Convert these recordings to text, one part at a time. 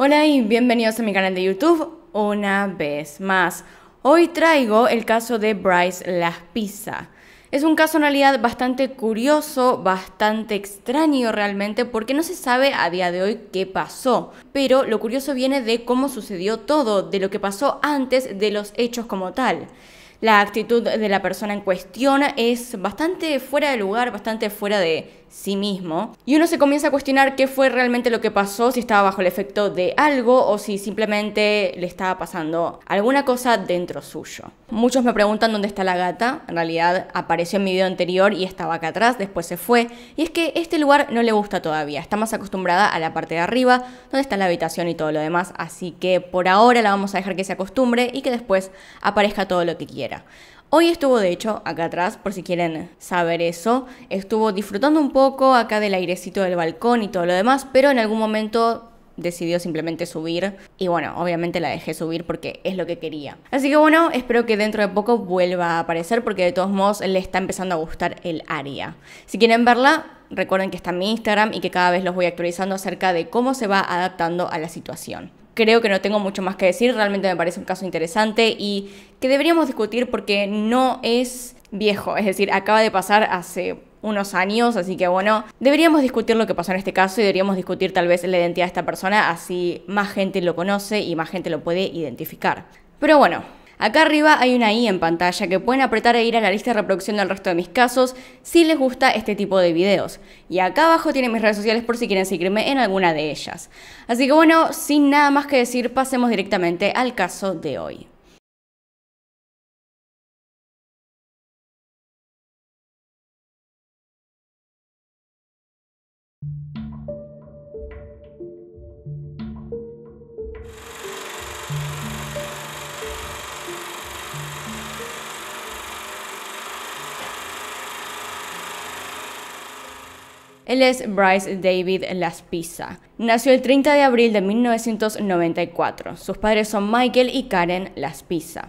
Hola y bienvenidos a mi canal de YouTube una vez más. Hoy traigo el caso de Bryce Las pizza Es un caso en realidad bastante curioso, bastante extraño realmente, porque no se sabe a día de hoy qué pasó. Pero lo curioso viene de cómo sucedió todo, de lo que pasó antes de los hechos como tal. La actitud de la persona en cuestión es bastante fuera de lugar, bastante fuera de, sí mismo. Y uno se comienza a cuestionar qué fue realmente lo que pasó, si estaba bajo el efecto de algo o si simplemente le estaba pasando alguna cosa dentro suyo. Muchos me preguntan dónde está la gata. En realidad apareció en mi video anterior y estaba acá atrás, después se fue. Y es que este lugar no le gusta todavía. Está más acostumbrada a la parte de arriba, donde está la habitación y todo lo demás. Así que por ahora la vamos a dejar que se acostumbre y que después aparezca todo lo que quiera. Hoy estuvo, de hecho, acá atrás, por si quieren saber eso, estuvo disfrutando un poco acá del airecito del balcón y todo lo demás, pero en algún momento decidió simplemente subir y bueno, obviamente la dejé subir porque es lo que quería. Así que bueno, espero que dentro de poco vuelva a aparecer porque de todos modos le está empezando a gustar el área. Si quieren verla, recuerden que está en mi Instagram y que cada vez los voy actualizando acerca de cómo se va adaptando a la situación creo que no tengo mucho más que decir, realmente me parece un caso interesante y que deberíamos discutir porque no es viejo, es decir, acaba de pasar hace unos años, así que bueno, deberíamos discutir lo que pasó en este caso y deberíamos discutir tal vez la identidad de esta persona, así más gente lo conoce y más gente lo puede identificar. Pero bueno, Acá arriba hay una i en pantalla que pueden apretar e ir a la lista de reproducción del resto de mis casos si les gusta este tipo de videos. Y acá abajo tienen mis redes sociales por si quieren seguirme en alguna de ellas. Así que bueno, sin nada más que decir, pasemos directamente al caso de hoy. Él es Bryce David Laspisa. Nació el 30 de abril de 1994. Sus padres son Michael y Karen Laspisa.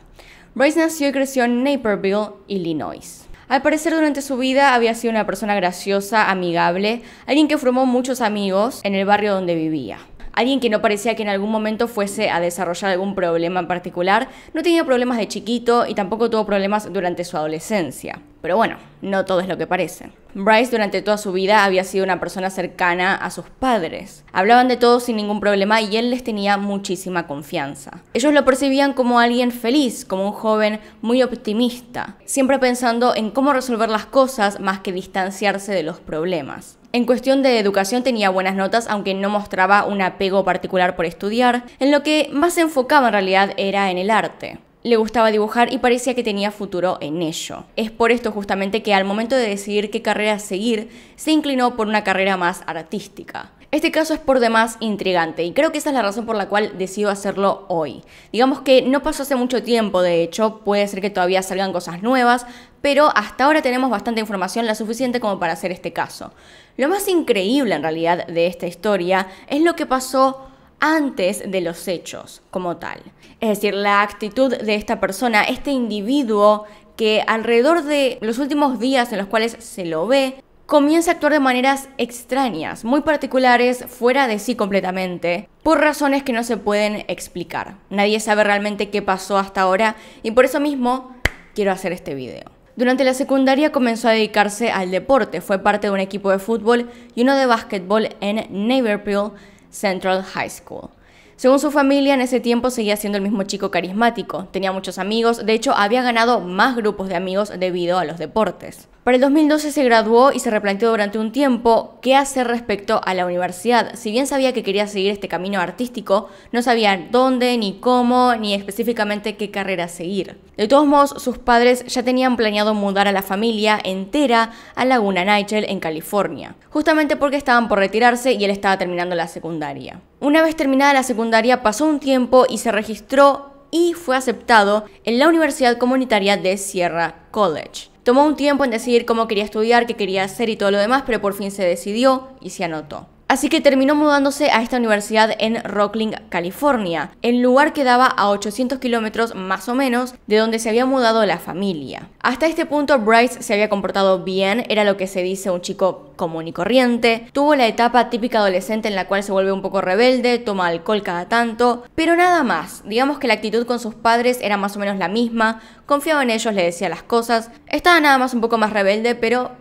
Bryce nació y creció en Naperville, Illinois. Al parecer durante su vida había sido una persona graciosa, amigable, alguien que formó muchos amigos en el barrio donde vivía. Alguien que no parecía que en algún momento fuese a desarrollar algún problema en particular, no tenía problemas de chiquito y tampoco tuvo problemas durante su adolescencia. Pero bueno, no todo es lo que parece. Bryce durante toda su vida había sido una persona cercana a sus padres. Hablaban de todo sin ningún problema y él les tenía muchísima confianza. Ellos lo percibían como alguien feliz, como un joven muy optimista, siempre pensando en cómo resolver las cosas más que distanciarse de los problemas. En cuestión de educación tenía buenas notas, aunque no mostraba un apego particular por estudiar, en lo que más se enfocaba en realidad era en el arte le gustaba dibujar y parecía que tenía futuro en ello. Es por esto justamente que al momento de decidir qué carrera seguir, se inclinó por una carrera más artística. Este caso es por demás intrigante y creo que esa es la razón por la cual decido hacerlo hoy. Digamos que no pasó hace mucho tiempo, de hecho, puede ser que todavía salgan cosas nuevas, pero hasta ahora tenemos bastante información, la suficiente como para hacer este caso. Lo más increíble en realidad de esta historia es lo que pasó antes de los hechos como tal. Es decir, la actitud de esta persona, este individuo que alrededor de los últimos días en los cuales se lo ve, comienza a actuar de maneras extrañas, muy particulares, fuera de sí completamente, por razones que no se pueden explicar. Nadie sabe realmente qué pasó hasta ahora y por eso mismo quiero hacer este video. Durante la secundaria comenzó a dedicarse al deporte, fue parte de un equipo de fútbol y uno de básquetbol en neverpool Central High School. Según su familia, en ese tiempo seguía siendo el mismo chico carismático, tenía muchos amigos, de hecho había ganado más grupos de amigos debido a los deportes. Para el 2012 se graduó y se replanteó durante un tiempo qué hacer respecto a la universidad. Si bien sabía que quería seguir este camino artístico, no sabía dónde, ni cómo, ni específicamente qué carrera seguir. De todos modos, sus padres ya tenían planeado mudar a la familia entera a Laguna Nigel en California, justamente porque estaban por retirarse y él estaba terminando la secundaria. Una vez terminada la secundaria pasó un tiempo y se registró y fue aceptado en la Universidad Comunitaria de Sierra College. Tomó un tiempo en decidir cómo quería estudiar, qué quería hacer y todo lo demás, pero por fin se decidió y se anotó. Así que terminó mudándose a esta universidad en Rockling, California, el lugar que daba a 800 kilómetros más o menos de donde se había mudado la familia. Hasta este punto Bryce se había comportado bien, era lo que se dice un chico común y corriente, tuvo la etapa típica adolescente en la cual se vuelve un poco rebelde, toma alcohol cada tanto, pero nada más, digamos que la actitud con sus padres era más o menos la misma, confiaba en ellos, le decía las cosas, estaba nada más un poco más rebelde, pero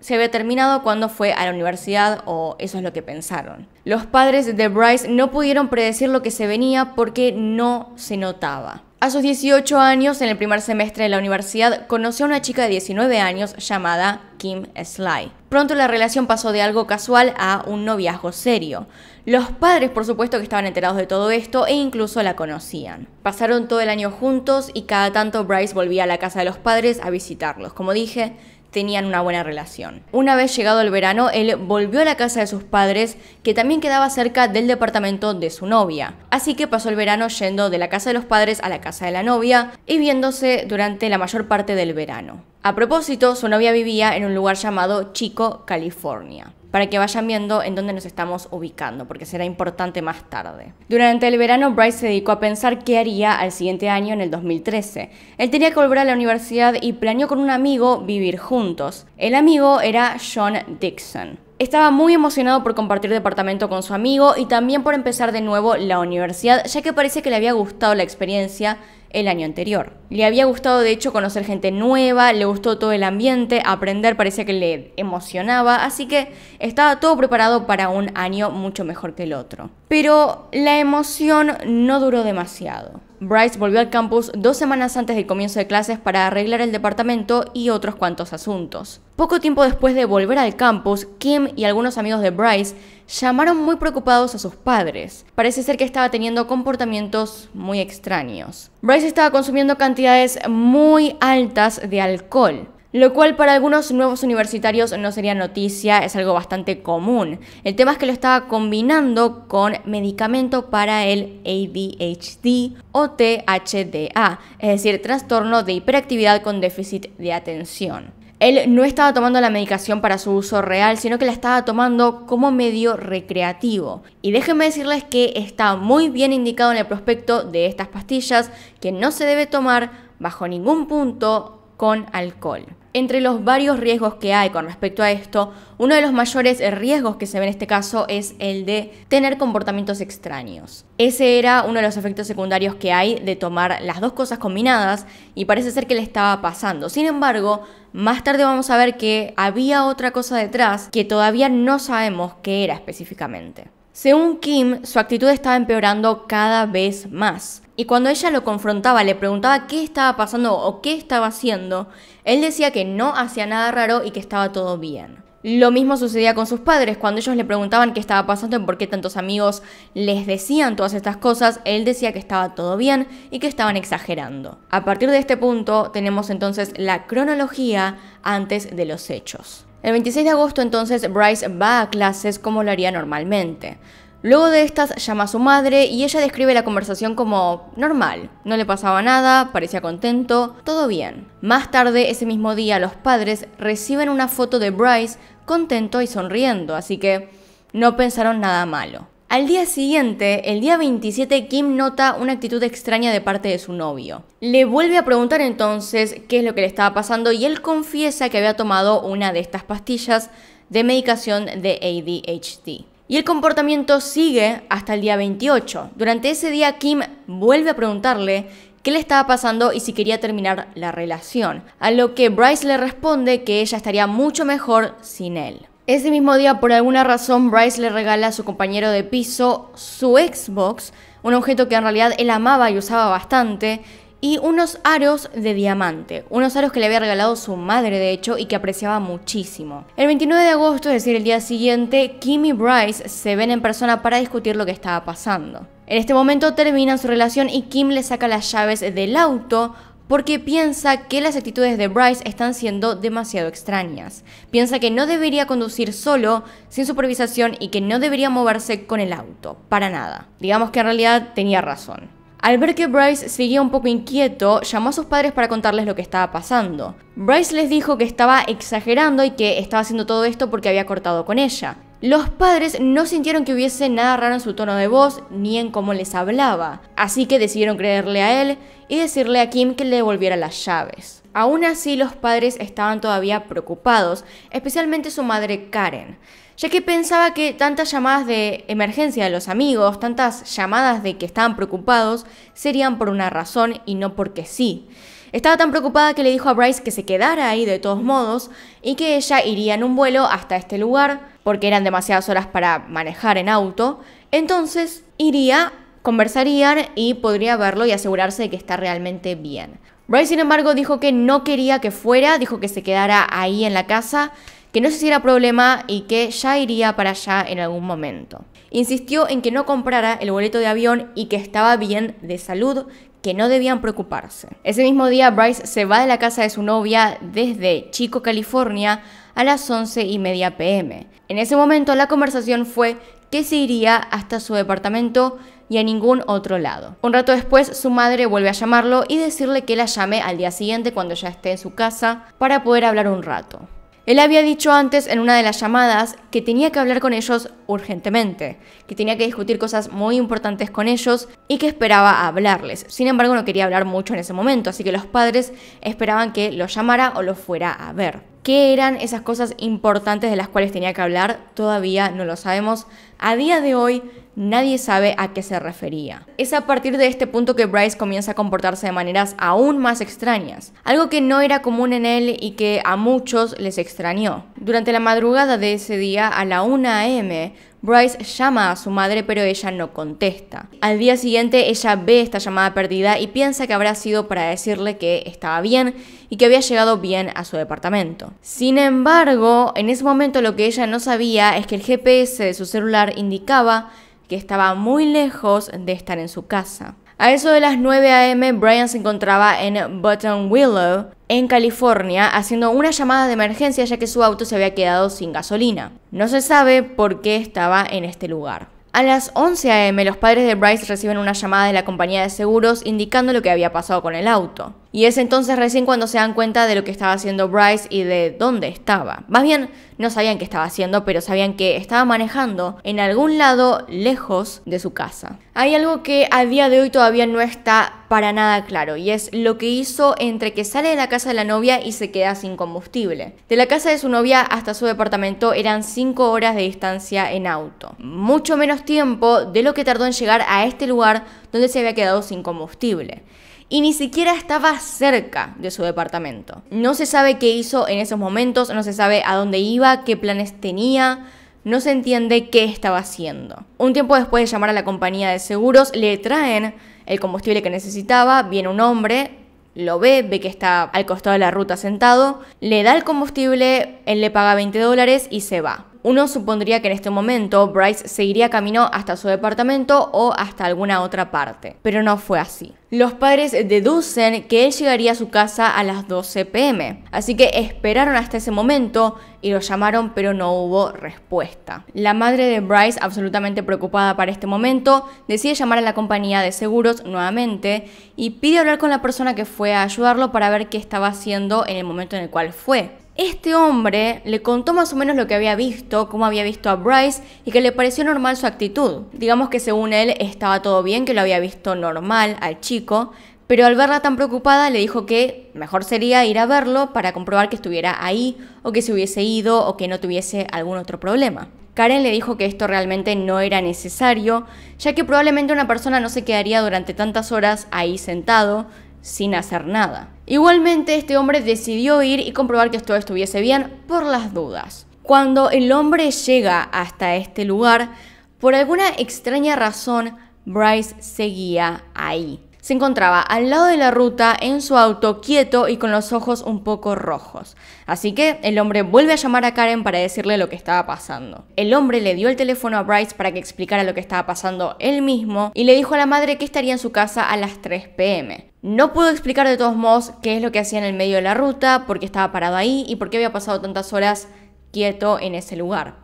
se había terminado cuando fue a la universidad o eso es lo que pensaron. Los padres de Bryce no pudieron predecir lo que se venía porque no se notaba. A sus 18 años, en el primer semestre de la universidad, conoció a una chica de 19 años llamada Kim Sly. Pronto la relación pasó de algo casual a un noviazgo serio. Los padres, por supuesto, que estaban enterados de todo esto e incluso la conocían. Pasaron todo el año juntos y cada tanto Bryce volvía a la casa de los padres a visitarlos. Como dije, tenían una buena relación. Una vez llegado el verano, él volvió a la casa de sus padres, que también quedaba cerca del departamento de su novia. Así que pasó el verano yendo de la casa de los padres a la casa de la novia y viéndose durante la mayor parte del verano. A propósito, su novia vivía en un lugar llamado Chico, California para que vayan viendo en dónde nos estamos ubicando, porque será importante más tarde. Durante el verano, Bryce se dedicó a pensar qué haría al siguiente año, en el 2013. Él tenía que volver a la universidad y planeó con un amigo vivir juntos. El amigo era John Dixon. Estaba muy emocionado por compartir departamento con su amigo y también por empezar de nuevo la universidad, ya que parece que le había gustado la experiencia el año anterior. Le había gustado de hecho conocer gente nueva, le gustó todo el ambiente, aprender parecía que le emocionaba, así que estaba todo preparado para un año mucho mejor que el otro. Pero la emoción no duró demasiado. Bryce volvió al campus dos semanas antes del comienzo de clases para arreglar el departamento y otros cuantos asuntos. Poco tiempo después de volver al campus, Kim y algunos amigos de Bryce llamaron muy preocupados a sus padres. Parece ser que estaba teniendo comportamientos muy extraños. Bryce estaba consumiendo cantidades muy altas de alcohol. Lo cual para algunos nuevos universitarios no sería noticia, es algo bastante común. El tema es que lo estaba combinando con medicamento para el ADHD o THDA, es decir, trastorno de hiperactividad con déficit de atención. Él no estaba tomando la medicación para su uso real, sino que la estaba tomando como medio recreativo. Y déjenme decirles que está muy bien indicado en el prospecto de estas pastillas que no se debe tomar bajo ningún punto con alcohol. Entre los varios riesgos que hay con respecto a esto, uno de los mayores riesgos que se ve en este caso es el de tener comportamientos extraños. Ese era uno de los efectos secundarios que hay de tomar las dos cosas combinadas y parece ser que le estaba pasando. Sin embargo, más tarde vamos a ver que había otra cosa detrás que todavía no sabemos qué era específicamente. Según Kim, su actitud estaba empeorando cada vez más. Y cuando ella lo confrontaba, le preguntaba qué estaba pasando o qué estaba haciendo, él decía que no hacía nada raro y que estaba todo bien. Lo mismo sucedía con sus padres, cuando ellos le preguntaban qué estaba pasando y por qué tantos amigos les decían todas estas cosas, él decía que estaba todo bien y que estaban exagerando. A partir de este punto tenemos entonces la cronología antes de los hechos. El 26 de agosto entonces Bryce va a clases como lo haría normalmente. Luego de estas llama a su madre y ella describe la conversación como normal, no le pasaba nada, parecía contento, todo bien. Más tarde ese mismo día los padres reciben una foto de Bryce contento y sonriendo, así que no pensaron nada malo. Al día siguiente, el día 27, Kim nota una actitud extraña de parte de su novio. Le vuelve a preguntar entonces qué es lo que le estaba pasando y él confiesa que había tomado una de estas pastillas de medicación de ADHD. Y el comportamiento sigue hasta el día 28. Durante ese día Kim vuelve a preguntarle qué le estaba pasando y si quería terminar la relación, a lo que Bryce le responde que ella estaría mucho mejor sin él. Ese mismo día, por alguna razón, Bryce le regala a su compañero de piso su Xbox, un objeto que en realidad él amaba y usaba bastante, y unos aros de diamante, unos aros que le había regalado su madre de hecho y que apreciaba muchísimo. El 29 de agosto, es decir, el día siguiente, Kim y Bryce se ven en persona para discutir lo que estaba pasando. En este momento terminan su relación y Kim le saca las llaves del auto porque piensa que las actitudes de Bryce están siendo demasiado extrañas. Piensa que no debería conducir solo, sin supervisación y que no debería moverse con el auto, para nada. Digamos que en realidad tenía razón. Al ver que Bryce seguía un poco inquieto, llamó a sus padres para contarles lo que estaba pasando. Bryce les dijo que estaba exagerando y que estaba haciendo todo esto porque había cortado con ella. Los padres no sintieron que hubiese nada raro en su tono de voz ni en cómo les hablaba, así que decidieron creerle a él y decirle a Kim que le devolviera las llaves. Aún así, los padres estaban todavía preocupados, especialmente su madre Karen ya que pensaba que tantas llamadas de emergencia de los amigos, tantas llamadas de que estaban preocupados, serían por una razón y no porque sí. Estaba tan preocupada que le dijo a Bryce que se quedara ahí de todos modos y que ella iría en un vuelo hasta este lugar, porque eran demasiadas horas para manejar en auto. Entonces iría, conversarían y podría verlo y asegurarse de que está realmente bien. Bryce, sin embargo, dijo que no quería que fuera, dijo que se quedara ahí en la casa que no se hiciera problema y que ya iría para allá en algún momento. Insistió en que no comprara el boleto de avión y que estaba bien de salud, que no debían preocuparse. Ese mismo día Bryce se va de la casa de su novia desde Chico, California, a las 11 y media pm. En ese momento la conversación fue que se iría hasta su departamento y a ningún otro lado. Un rato después su madre vuelve a llamarlo y decirle que la llame al día siguiente cuando ya esté en su casa para poder hablar un rato. Él había dicho antes en una de las llamadas que tenía que hablar con ellos urgentemente, que tenía que discutir cosas muy importantes con ellos y que esperaba hablarles. Sin embargo, no quería hablar mucho en ese momento, así que los padres esperaban que lo llamara o lo fuera a ver. ¿Qué eran esas cosas importantes de las cuales tenía que hablar? Todavía no lo sabemos. A día de hoy nadie sabe a qué se refería. Es a partir de este punto que Bryce comienza a comportarse de maneras aún más extrañas, algo que no era común en él y que a muchos les extrañó. Durante la madrugada de ese día, a la 1 a.m., Bryce llama a su madre pero ella no contesta. Al día siguiente ella ve esta llamada perdida y piensa que habrá sido para decirle que estaba bien y que había llegado bien a su departamento. Sin embargo, en ese momento lo que ella no sabía es que el GPS de su celular indicaba que estaba muy lejos de estar en su casa. A eso de las 9 a.m., Brian se encontraba en Button Willow, en California, haciendo una llamada de emergencia ya que su auto se había quedado sin gasolina. No se sabe por qué estaba en este lugar. A las 11 a.m., los padres de Bryce reciben una llamada de la compañía de seguros indicando lo que había pasado con el auto. Y es entonces recién cuando se dan cuenta de lo que estaba haciendo Bryce y de dónde estaba. Más bien, no sabían qué estaba haciendo, pero sabían que estaba manejando en algún lado lejos de su casa. Hay algo que a día de hoy todavía no está para nada claro y es lo que hizo entre que sale de la casa de la novia y se queda sin combustible. De la casa de su novia hasta su departamento eran 5 horas de distancia en auto. Mucho menos tiempo de lo que tardó en llegar a este lugar donde se había quedado sin combustible y ni siquiera estaba cerca de su departamento. No se sabe qué hizo en esos momentos, no se sabe a dónde iba, qué planes tenía, no se entiende qué estaba haciendo. Un tiempo después de llamar a la compañía de seguros, le traen el combustible que necesitaba, viene un hombre, lo ve, ve que está al costado de la ruta sentado, le da el combustible, él le paga 20 dólares y se va. Uno supondría que en este momento Bryce seguiría camino hasta su departamento o hasta alguna otra parte, pero no fue así. Los padres deducen que él llegaría a su casa a las 12 pm, así que esperaron hasta ese momento y lo llamaron pero no hubo respuesta. La madre de Bryce, absolutamente preocupada para este momento, decide llamar a la compañía de seguros nuevamente y pide hablar con la persona que fue a ayudarlo para ver qué estaba haciendo en el momento en el cual fue. Este hombre le contó más o menos lo que había visto, cómo había visto a Bryce y que le pareció normal su actitud. Digamos que según él estaba todo bien, que lo había visto normal al chico, pero al verla tan preocupada le dijo que mejor sería ir a verlo para comprobar que estuviera ahí o que se hubiese ido o que no tuviese algún otro problema. Karen le dijo que esto realmente no era necesario, ya que probablemente una persona no se quedaría durante tantas horas ahí sentado, sin hacer nada. Igualmente, este hombre decidió ir y comprobar que todo estuviese bien por las dudas. Cuando el hombre llega hasta este lugar, por alguna extraña razón, Bryce seguía ahí. Se encontraba al lado de la ruta, en su auto, quieto y con los ojos un poco rojos. Así que el hombre vuelve a llamar a Karen para decirle lo que estaba pasando. El hombre le dio el teléfono a Bryce para que explicara lo que estaba pasando él mismo y le dijo a la madre que estaría en su casa a las 3 pm. No pudo explicar de todos modos qué es lo que hacía en el medio de la ruta, por qué estaba parado ahí y por qué había pasado tantas horas quieto en ese lugar.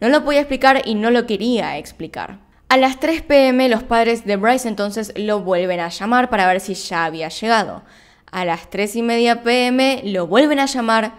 No lo podía explicar y no lo quería explicar. A las 3 pm los padres de Bryce entonces lo vuelven a llamar para ver si ya había llegado. A las 3 y media pm lo vuelven a llamar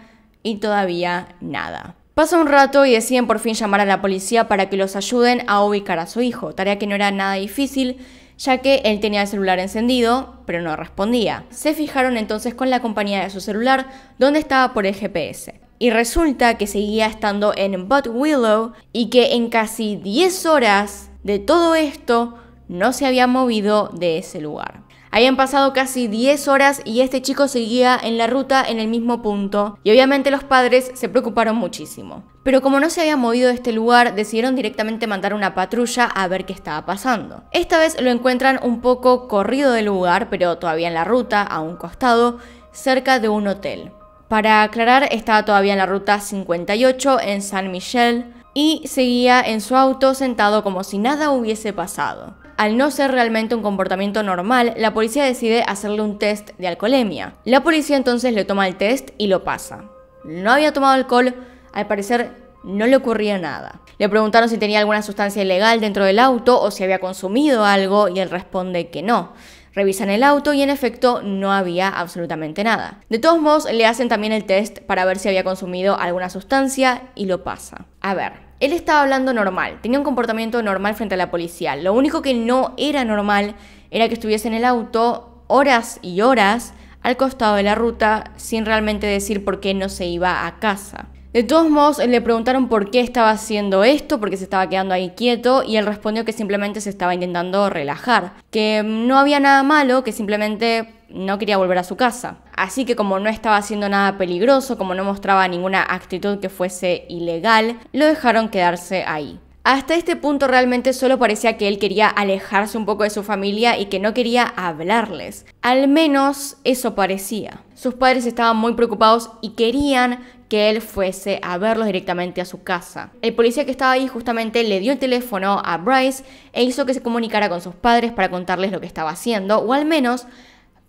y todavía nada. Pasa un rato y deciden por fin llamar a la policía para que los ayuden a ubicar a su hijo, tarea que no era nada difícil ya que él tenía el celular encendido pero no respondía. Se fijaron entonces con la compañía de su celular donde estaba por el GPS y resulta que seguía estando en Bud Willow y que en casi 10 horas de todo esto, no se había movido de ese lugar. Habían pasado casi 10 horas y este chico seguía en la ruta en el mismo punto y obviamente los padres se preocuparon muchísimo. Pero como no se había movido de este lugar, decidieron directamente mandar una patrulla a ver qué estaba pasando. Esta vez lo encuentran un poco corrido del lugar, pero todavía en la ruta, a un costado, cerca de un hotel. Para aclarar, estaba todavía en la ruta 58 en San Michel, y seguía en su auto sentado como si nada hubiese pasado. Al no ser realmente un comportamiento normal, la policía decide hacerle un test de alcoholemia. La policía entonces le toma el test y lo pasa. No había tomado alcohol, al parecer no le ocurría nada. Le preguntaron si tenía alguna sustancia ilegal dentro del auto o si había consumido algo y él responde que no. Revisan el auto y en efecto no había absolutamente nada. De todos modos, le hacen también el test para ver si había consumido alguna sustancia y lo pasa. A ver, él estaba hablando normal, tenía un comportamiento normal frente a la policía. Lo único que no era normal era que estuviese en el auto horas y horas al costado de la ruta sin realmente decir por qué no se iba a casa. De todos modos, le preguntaron por qué estaba haciendo esto, por qué se estaba quedando ahí quieto, y él respondió que simplemente se estaba intentando relajar, que no había nada malo, que simplemente no quería volver a su casa. Así que como no estaba haciendo nada peligroso, como no mostraba ninguna actitud que fuese ilegal, lo dejaron quedarse ahí. Hasta este punto realmente solo parecía que él quería alejarse un poco de su familia y que no quería hablarles. Al menos eso parecía. Sus padres estaban muy preocupados y querían que él fuese a verlos directamente a su casa. El policía que estaba ahí justamente le dio el teléfono a Bryce e hizo que se comunicara con sus padres para contarles lo que estaba haciendo, o al menos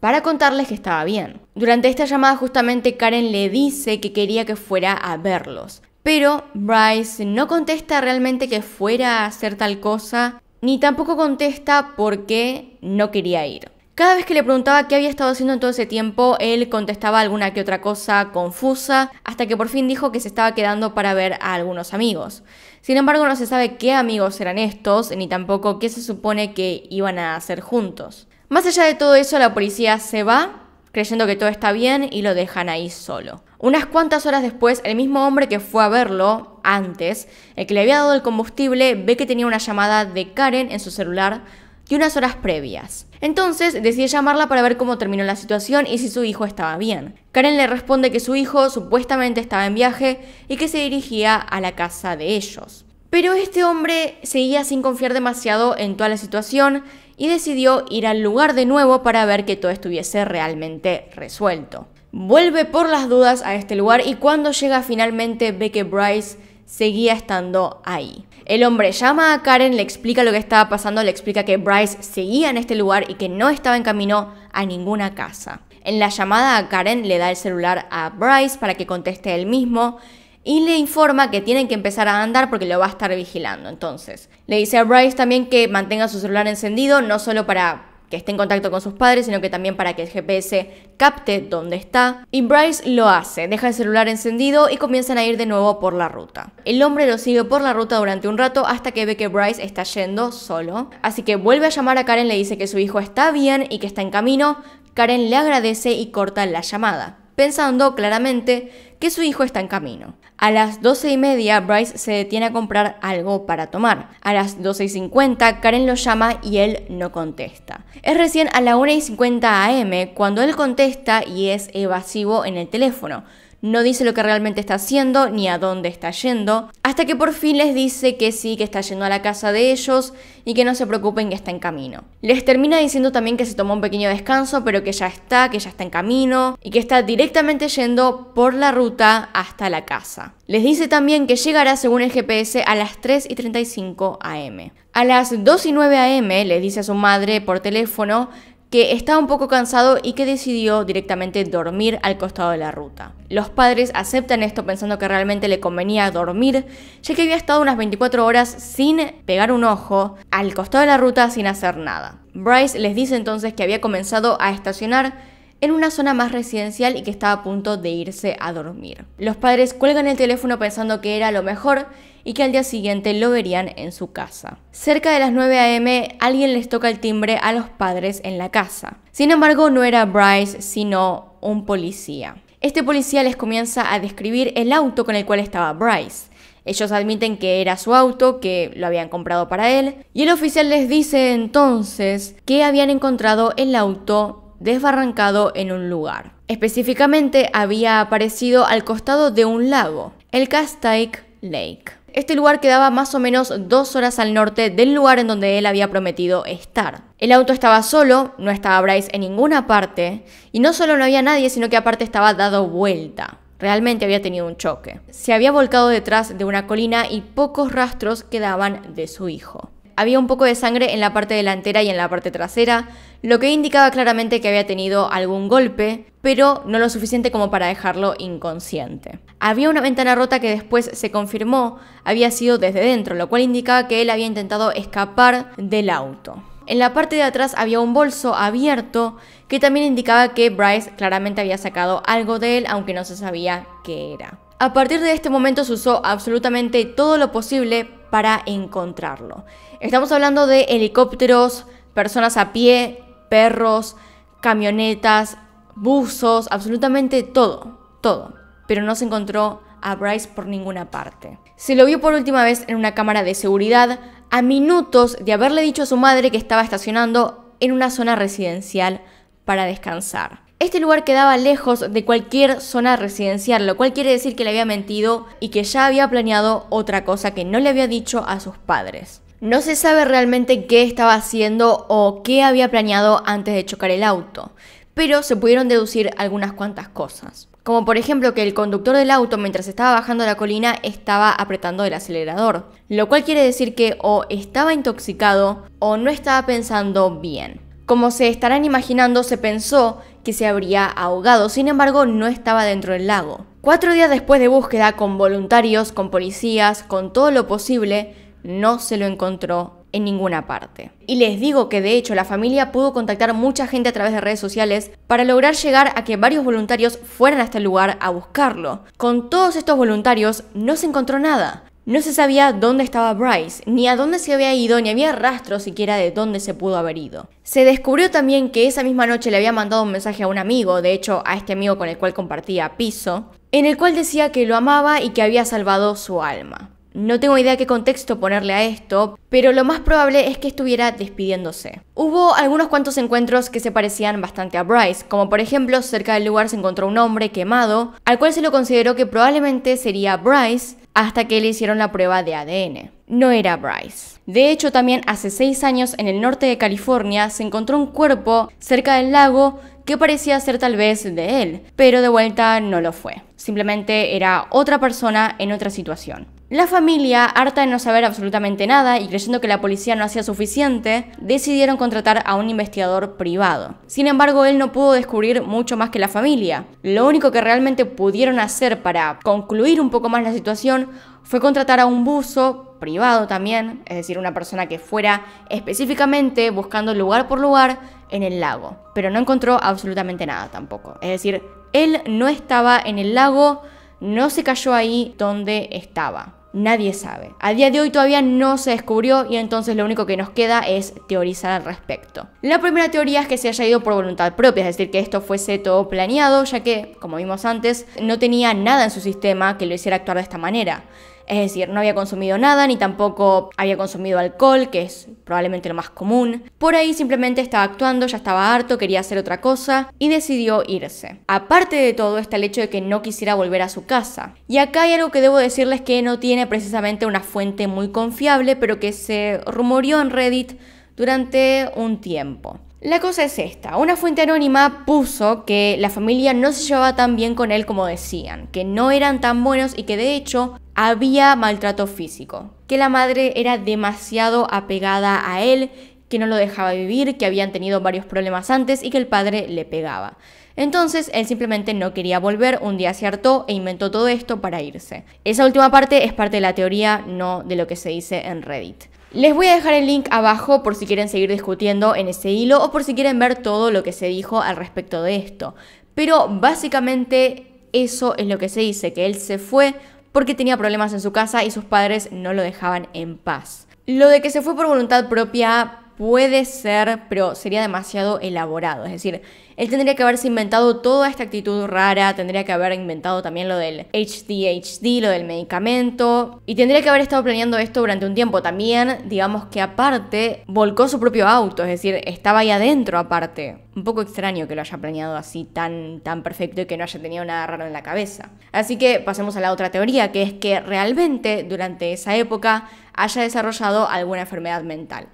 para contarles que estaba bien. Durante esta llamada justamente Karen le dice que quería que fuera a verlos, pero Bryce no contesta realmente que fuera a hacer tal cosa, ni tampoco contesta por qué no quería ir. Cada vez que le preguntaba qué había estado haciendo en todo ese tiempo, él contestaba alguna que otra cosa confusa, hasta que por fin dijo que se estaba quedando para ver a algunos amigos. Sin embargo, no se sabe qué amigos eran estos, ni tampoco qué se supone que iban a hacer juntos. Más allá de todo eso, la policía se va, creyendo que todo está bien, y lo dejan ahí solo. Unas cuantas horas después, el mismo hombre que fue a verlo antes, el que le había dado el combustible, ve que tenía una llamada de Karen en su celular y unas horas previas. Entonces decide llamarla para ver cómo terminó la situación y si su hijo estaba bien. Karen le responde que su hijo supuestamente estaba en viaje y que se dirigía a la casa de ellos. Pero este hombre seguía sin confiar demasiado en toda la situación y decidió ir al lugar de nuevo para ver que todo estuviese realmente resuelto. Vuelve por las dudas a este lugar y cuando llega finalmente ve que Bryce seguía estando ahí. El hombre llama a Karen, le explica lo que estaba pasando, le explica que Bryce seguía en este lugar y que no estaba en camino a ninguna casa. En la llamada a Karen le da el celular a Bryce para que conteste él mismo y le informa que tienen que empezar a andar porque lo va a estar vigilando. Entonces, le dice a Bryce también que mantenga su celular encendido, no solo para que esté en contacto con sus padres, sino que también para que el GPS capte dónde está. Y Bryce lo hace, deja el celular encendido y comienzan a ir de nuevo por la ruta. El hombre lo sigue por la ruta durante un rato hasta que ve que Bryce está yendo solo. Así que vuelve a llamar a Karen, le dice que su hijo está bien y que está en camino. Karen le agradece y corta la llamada pensando claramente que su hijo está en camino. A las 12 y media, Bryce se detiene a comprar algo para tomar. A las 12 y 50, Karen lo llama y él no contesta. Es recién a la 1 y 50 am cuando él contesta y es evasivo en el teléfono no dice lo que realmente está haciendo ni a dónde está yendo, hasta que por fin les dice que sí, que está yendo a la casa de ellos y que no se preocupen que está en camino. Les termina diciendo también que se tomó un pequeño descanso, pero que ya está, que ya está en camino y que está directamente yendo por la ruta hasta la casa. Les dice también que llegará según el GPS a las 3 y 35 am. A las 2 y 9 am les dice a su madre por teléfono que estaba un poco cansado y que decidió directamente dormir al costado de la ruta. Los padres aceptan esto pensando que realmente le convenía dormir, ya que había estado unas 24 horas sin pegar un ojo, al costado de la ruta sin hacer nada. Bryce les dice entonces que había comenzado a estacionar en una zona más residencial y que estaba a punto de irse a dormir. Los padres cuelgan el teléfono pensando que era lo mejor y que al día siguiente lo verían en su casa. Cerca de las 9 a.m. alguien les toca el timbre a los padres en la casa. Sin embargo, no era Bryce, sino un policía. Este policía les comienza a describir el auto con el cual estaba Bryce. Ellos admiten que era su auto, que lo habían comprado para él, y el oficial les dice entonces que habían encontrado el auto desbarrancado en un lugar. Específicamente había aparecido al costado de un lago, el Castaic Lake. Este lugar quedaba más o menos dos horas al norte del lugar en donde él había prometido estar. El auto estaba solo, no estaba Bryce en ninguna parte, y no solo no había nadie, sino que aparte estaba dado vuelta. Realmente había tenido un choque. Se había volcado detrás de una colina y pocos rastros quedaban de su hijo. Había un poco de sangre en la parte delantera y en la parte trasera, lo que indicaba claramente que había tenido algún golpe, pero no lo suficiente como para dejarlo inconsciente. Había una ventana rota que después se confirmó había sido desde dentro, lo cual indicaba que él había intentado escapar del auto. En la parte de atrás había un bolso abierto que también indicaba que Bryce claramente había sacado algo de él, aunque no se sabía qué era. A partir de este momento se usó absolutamente todo lo posible para encontrarlo. Estamos hablando de helicópteros, personas a pie, perros, camionetas, buzos, absolutamente todo, todo. Pero no se encontró a Bryce por ninguna parte. Se lo vio por última vez en una cámara de seguridad a minutos de haberle dicho a su madre que estaba estacionando en una zona residencial para descansar. Este lugar quedaba lejos de cualquier zona residencial, lo cual quiere decir que le había mentido y que ya había planeado otra cosa que no le había dicho a sus padres. No se sabe realmente qué estaba haciendo o qué había planeado antes de chocar el auto, pero se pudieron deducir algunas cuantas cosas. Como por ejemplo que el conductor del auto mientras estaba bajando la colina estaba apretando el acelerador, lo cual quiere decir que o estaba intoxicado o no estaba pensando bien. Como se estarán imaginando, se pensó que se habría ahogado, sin embargo no estaba dentro del lago. Cuatro días después de búsqueda, con voluntarios, con policías, con todo lo posible, no se lo encontró en ninguna parte. Y les digo que de hecho la familia pudo contactar mucha gente a través de redes sociales para lograr llegar a que varios voluntarios fueran hasta el este lugar a buscarlo. Con todos estos voluntarios no se encontró nada. No se sabía dónde estaba Bryce, ni a dónde se había ido, ni había rastro siquiera de dónde se pudo haber ido. Se descubrió también que esa misma noche le había mandado un mensaje a un amigo, de hecho a este amigo con el cual compartía piso, en el cual decía que lo amaba y que había salvado su alma. No tengo idea qué contexto ponerle a esto, pero lo más probable es que estuviera despidiéndose. Hubo algunos cuantos encuentros que se parecían bastante a Bryce, como por ejemplo cerca del lugar se encontró un hombre quemado, al cual se lo consideró que probablemente sería Bryce hasta que le hicieron la prueba de ADN. No era Bryce. De hecho, también hace seis años en el norte de California se encontró un cuerpo cerca del lago que parecía ser tal vez de él, pero de vuelta no lo fue. Simplemente era otra persona en otra situación. La familia, harta de no saber absolutamente nada y creyendo que la policía no hacía suficiente, decidieron contratar a un investigador privado. Sin embargo, él no pudo descubrir mucho más que la familia. Lo único que realmente pudieron hacer para concluir un poco más la situación fue contratar a un buzo privado también, es decir, una persona que fuera específicamente buscando lugar por lugar en el lago. Pero no encontró absolutamente nada tampoco. Es decir, él no estaba en el lago. No se cayó ahí donde estaba. Nadie sabe. A día de hoy todavía no se descubrió y entonces lo único que nos queda es teorizar al respecto. La primera teoría es que se haya ido por voluntad propia, es decir, que esto fuese todo planeado, ya que, como vimos antes, no tenía nada en su sistema que lo hiciera actuar de esta manera. Es decir, no había consumido nada ni tampoco había consumido alcohol, que es probablemente lo más común. Por ahí simplemente estaba actuando, ya estaba harto, quería hacer otra cosa y decidió irse. Aparte de todo está el hecho de que no quisiera volver a su casa. Y acá hay algo que debo decirles que no tiene precisamente una fuente muy confiable, pero que se rumoreó en Reddit durante un tiempo. La cosa es esta, una fuente anónima puso que la familia no se llevaba tan bien con él como decían, que no eran tan buenos y que de hecho había maltrato físico, que la madre era demasiado apegada a él, que no lo dejaba vivir, que habían tenido varios problemas antes y que el padre le pegaba. Entonces él simplemente no quería volver, un día se hartó e inventó todo esto para irse. Esa última parte es parte de la teoría, no de lo que se dice en Reddit. Les voy a dejar el link abajo por si quieren seguir discutiendo en ese hilo o por si quieren ver todo lo que se dijo al respecto de esto. Pero básicamente eso es lo que se dice, que él se fue porque tenía problemas en su casa y sus padres no lo dejaban en paz. Lo de que se fue por voluntad propia puede ser, pero sería demasiado elaborado. Es decir, él tendría que haberse inventado toda esta actitud rara, tendría que haber inventado también lo del HDHD, lo del medicamento, y tendría que haber estado planeando esto durante un tiempo. También, digamos que aparte, volcó su propio auto, es decir, estaba ahí adentro aparte. Un poco extraño que lo haya planeado así tan, tan perfecto y que no haya tenido nada raro en la cabeza. Así que pasemos a la otra teoría, que es que realmente durante esa época haya desarrollado alguna enfermedad mental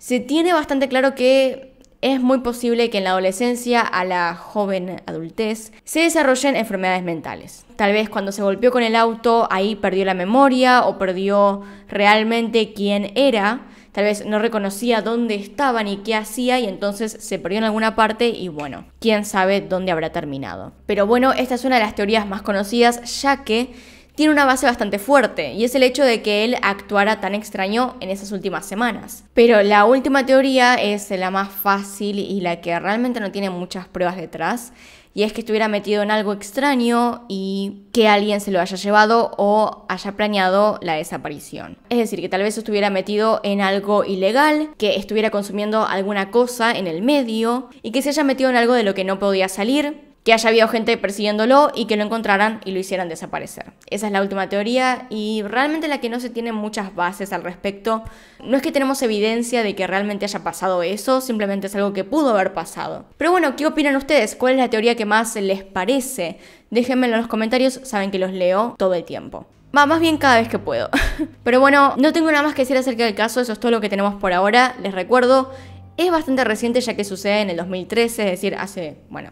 se tiene bastante claro que es muy posible que en la adolescencia a la joven adultez se desarrollen enfermedades mentales. Tal vez cuando se golpeó con el auto ahí perdió la memoria o perdió realmente quién era, tal vez no reconocía dónde estaba ni qué hacía y entonces se perdió en alguna parte y bueno, quién sabe dónde habrá terminado. Pero bueno, esta es una de las teorías más conocidas ya que tiene una base bastante fuerte, y es el hecho de que él actuara tan extraño en esas últimas semanas. Pero la última teoría es la más fácil y la que realmente no tiene muchas pruebas detrás, y es que estuviera metido en algo extraño y que alguien se lo haya llevado o haya planeado la desaparición. Es decir, que tal vez estuviera metido en algo ilegal, que estuviera consumiendo alguna cosa en el medio y que se haya metido en algo de lo que no podía salir, que haya habido gente persiguiéndolo y que lo encontraran y lo hicieran desaparecer. Esa es la última teoría y realmente la que no se tiene muchas bases al respecto. No es que tenemos evidencia de que realmente haya pasado eso, simplemente es algo que pudo haber pasado. Pero bueno, ¿qué opinan ustedes? ¿Cuál es la teoría que más les parece? Déjenmelo en los comentarios, saben que los leo todo el tiempo. Va, más bien cada vez que puedo. Pero bueno, no tengo nada más que decir acerca del caso, eso es todo lo que tenemos por ahora. Les recuerdo, es bastante reciente ya que sucede en el 2013, es decir, hace, bueno,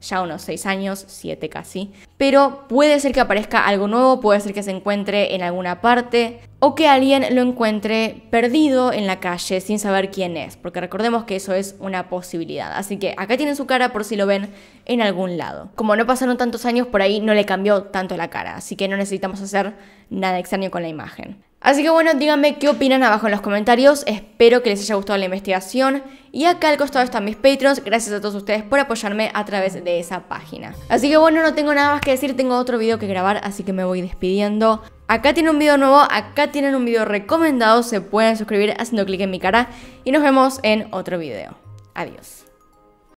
ya unos 6 años, 7 casi. Pero puede ser que aparezca algo nuevo, puede ser que se encuentre en alguna parte o que alguien lo encuentre perdido en la calle sin saber quién es, porque recordemos que eso es una posibilidad. Así que acá tienen su cara por si lo ven en algún lado. Como no pasaron tantos años por ahí, no le cambió tanto la cara, así que no necesitamos hacer nada extraño con la imagen. Así que bueno, díganme qué opinan abajo en los comentarios, espero que les haya gustado la investigación y acá al costado están mis Patreons, gracias a todos ustedes por apoyarme a través de esa página. Así que bueno, no tengo nada más que decir, tengo otro video que grabar, así que me voy despidiendo. Acá tienen un video nuevo, acá tienen un video recomendado, se pueden suscribir haciendo clic en mi cara y nos vemos en otro video. Adiós.